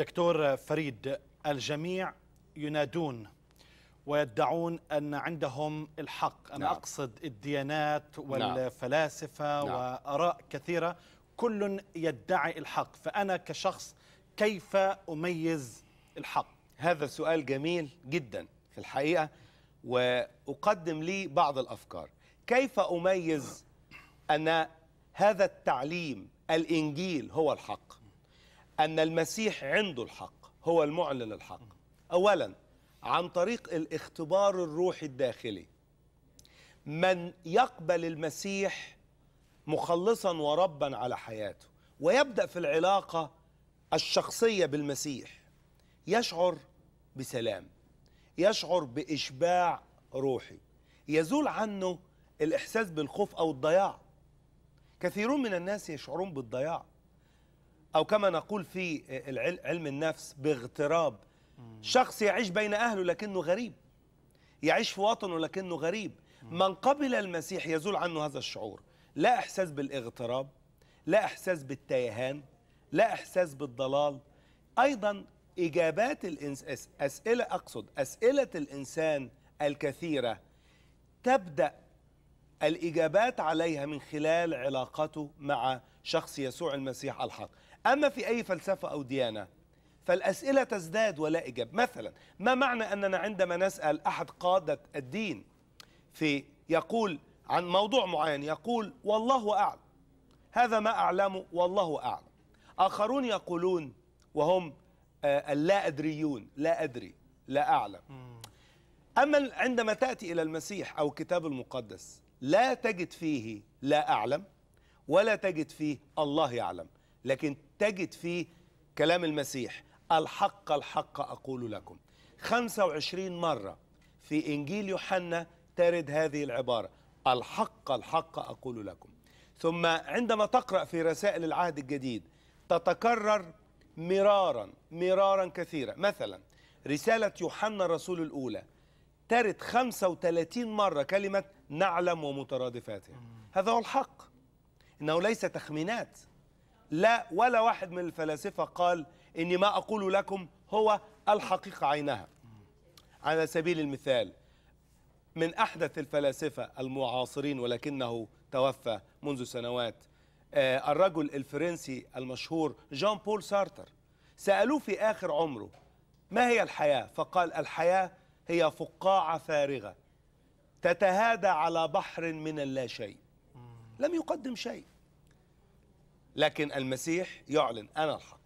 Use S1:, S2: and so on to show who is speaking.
S1: دكتور فريد الجميع ينادون ويدعون أن عندهم الحق أنا نعم. أقصد الديانات نعم. والفلاسفة نعم. وأراء كثيرة كل يدعي
S2: الحق فأنا كشخص كيف أميز الحق هذا سؤال جميل جدا في الحقيقة وأقدم لي بعض الأفكار كيف أميز أن هذا التعليم الإنجيل هو الحق أن المسيح عنده الحق هو المعلن الحق أولا عن طريق الاختبار الروحي الداخلي من يقبل المسيح مخلصا وربا على حياته ويبدأ في العلاقة الشخصية بالمسيح يشعر بسلام يشعر بإشباع روحي يزول عنه الإحساس بالخوف أو الضياع كثيرون من الناس يشعرون بالضياع أو كما نقول في علم النفس باغتراب شخص يعيش بين أهله لكنه غريب يعيش في وطنه لكنه غريب من قبل المسيح يزول عنه هذا الشعور لا إحساس بالاغتراب لا إحساس بالتيهان لا إحساس بالضلال أيضا إجابات الإنس... أسئلة أقصد أسئلة الإنسان الكثيرة تبدأ الإجابات عليها من خلال علاقته مع شخص يسوع المسيح الحق أما في أي فلسفة أو ديانة فالأسئلة تزداد ولا إجاب مثلا ما معنى أننا عندما نسأل أحد قادة الدين في يقول عن موضوع معين يقول والله أعلم هذا ما أعلمه والله أعلم آخرون يقولون وهم آه، اللا أدريون لا أدري لا أعلم أما عندما تأتي إلى المسيح أو الكتاب المقدس لا تجد فيه لا أعلم ولا تجد فيه الله يعلم لكن تجد في كلام المسيح الحق الحق أقول لكم 25 مرة في إنجيل يوحنا ترد هذه العبارة الحق الحق أقول لكم ثم عندما تقرأ في رسائل العهد الجديد تتكرر مرارا مرارا كثيرا مثلا رسالة يوحنا الرسول الأولى ترد 35 مرة كلمة نعلم ومترادفاتها هذا هو الحق إنه ليس تخمينات لا ولا واحد من الفلاسفة قال إن ما أقول لكم هو الحقيقة عينها على سبيل المثال من أحدث الفلاسفة المعاصرين ولكنه توفى منذ سنوات آه، الرجل الفرنسي المشهور جان بول سارتر سألوه في آخر عمره ما هي الحياة؟ فقال الحياة هي فقاعة فارغة تتهادى على بحر من اللاشيء لم يقدم شيء لكن المسيح يعلن أنا الحق